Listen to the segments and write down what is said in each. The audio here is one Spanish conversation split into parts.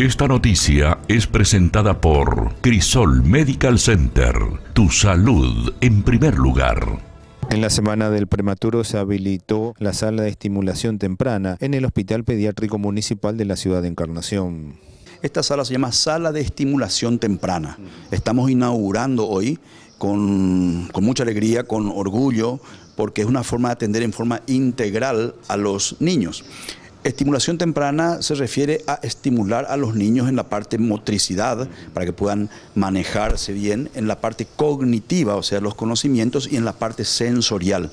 Esta noticia es presentada por Crisol Medical Center, tu salud en primer lugar. En la semana del prematuro se habilitó la sala de estimulación temprana en el Hospital Pediátrico Municipal de la Ciudad de Encarnación. Esta sala se llama Sala de Estimulación Temprana. Estamos inaugurando hoy con, con mucha alegría, con orgullo, porque es una forma de atender en forma integral a los niños. Estimulación temprana se refiere a estimular a los niños en la parte motricidad para que puedan manejarse bien, en la parte cognitiva, o sea, los conocimientos, y en la parte sensorial.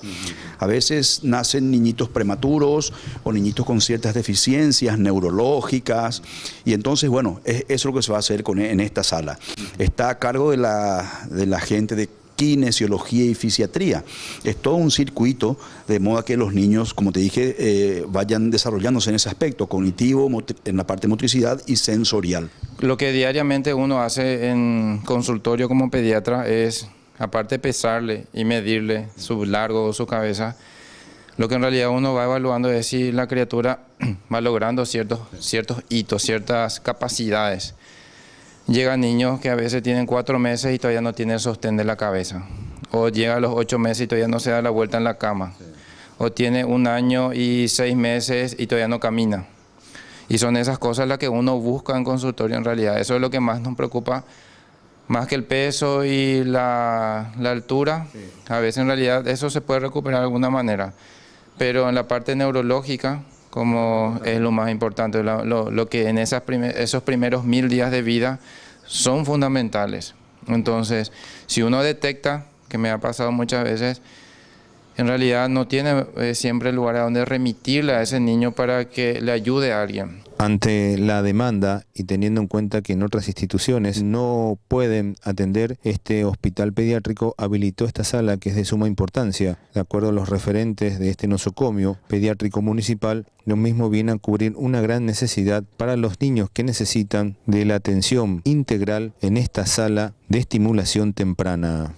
A veces nacen niñitos prematuros o niñitos con ciertas deficiencias neurológicas, y entonces, bueno, es, eso es lo que se va a hacer en esta sala. Está a cargo de la, de la gente de kinesiología y fisiatría. Es todo un circuito de modo que los niños, como te dije, eh, vayan desarrollándose en ese aspecto, cognitivo, en la parte de motricidad y sensorial. Lo que diariamente uno hace en consultorio como pediatra es, aparte pesarle y medirle su largo o su cabeza, lo que en realidad uno va evaluando es si la criatura va logrando ciertos, ciertos hitos, ciertas capacidades. Llegan niños que a veces tienen cuatro meses y todavía no tienen sostén de la cabeza. O llega a los ocho meses y todavía no se da la vuelta en la cama. O tiene un año y seis meses y todavía no camina. Y son esas cosas las que uno busca en consultorio en realidad. Eso es lo que más nos preocupa, más que el peso y la, altura. A veces en realidad eso se puede recuperar de alguna manera. Pero en la parte neurológica, como es lo más importante, lo, que en esas esos primeros mil días de vida son fundamentales. Entonces, si uno detecta, que me ha pasado muchas veces, en realidad no tiene eh, siempre lugar a donde remitirle a ese niño para que le ayude a alguien. Ante la demanda y teniendo en cuenta que en otras instituciones no pueden atender, este hospital pediátrico habilitó esta sala que es de suma importancia. De acuerdo a los referentes de este nosocomio pediátrico municipal, lo mismo viene a cubrir una gran necesidad para los niños que necesitan de la atención integral en esta sala de estimulación temprana.